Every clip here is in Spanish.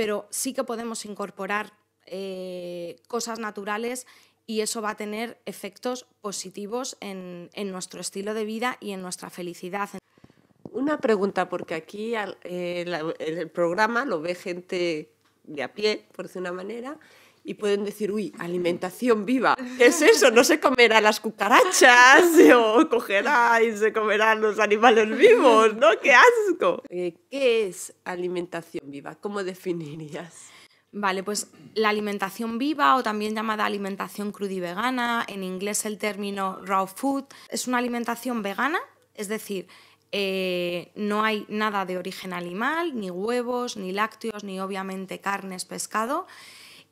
pero sí que podemos incorporar eh, cosas naturales y eso va a tener efectos positivos en, nuestro estilo de vida y en nuestra felicidad. Una pregunta, porque aquí eh, el programa lo ve gente de a pie, por decir una manera, y pueden decir, uy, alimentación viva, ¿qué es eso? No se comerá las cucarachas o cogerá y se comerán los animales vivos, ¿no? ¡Qué asco! Eh, ¿Qué es alimentación viva? ¿Cómo definirías? Vale, pues la alimentación viva o también llamada alimentación crudivegana, en inglés el término raw food, es una alimentación vegana, es decir, eh, no hay nada de origen animal, ni huevos, ni lácteos, ni obviamente carnes, pescado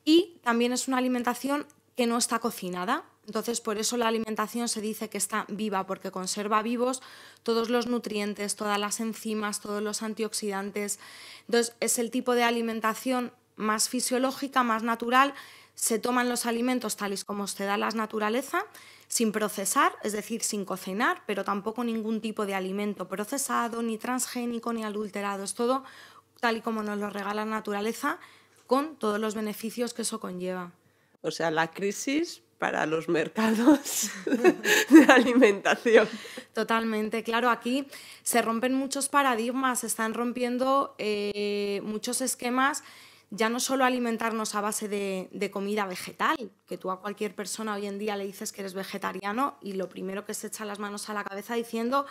y también es una alimentación que no está cocinada. Entonces, por eso la alimentación se dice que está viva, porque conserva vivos todos los nutrientes, todas las enzimas, todos los antioxidantes. Entonces, es el tipo de alimentación más fisiológica, más natural. Se toman los alimentos tal y como se da la naturaleza, sin procesar, es decir, sin cocinar, pero tampoco ningún tipo de alimento procesado, ni transgénico, ni adulterado. Es todo tal y como nos lo regala la naturaleza, con todos los beneficios que eso conlleva. O sea, la crisis para los mercados de alimentación. Totalmente, claro, aquí se rompen muchos paradigmas, se están rompiendo eh, muchos esquemas, ya no solo alimentarnos a base de, de, comida vegetal, que tú a cualquier persona hoy en día le dices que eres vegetariano y lo primero que se echa las manos a la cabeza diciendo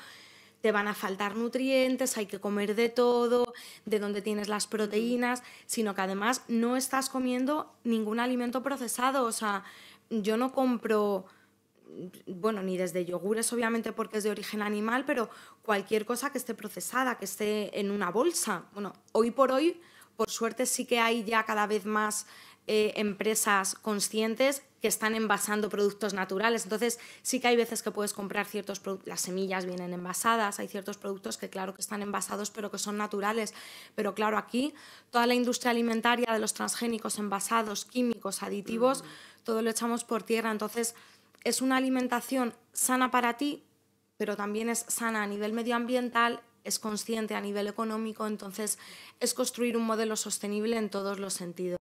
te van a faltar nutrientes, hay que comer de todo, de dónde tienes las proteínas, sino que además no estás comiendo ningún alimento procesado. O sea, yo no compro, bueno, ni desde yogures obviamente porque es de origen animal, pero cualquier cosa que esté procesada, que esté en una bolsa. Bueno, hoy por hoy, por suerte sí que hay ya cada vez más eh, empresas conscientes que están envasando productos naturales. Entonces sí que hay veces que puedes comprar ciertos productos, las semillas vienen envasadas, hay ciertos productos que claro que están envasados pero que son naturales. Pero claro, aquí toda la industria alimentaria de los transgénicos envasados, químicos, aditivos, mm. todo lo echamos por tierra. Entonces es una alimentación sana para ti, pero también es sana a nivel medioambiental, es consciente a nivel económico, entonces es construir un modelo sostenible en todos los sentidos.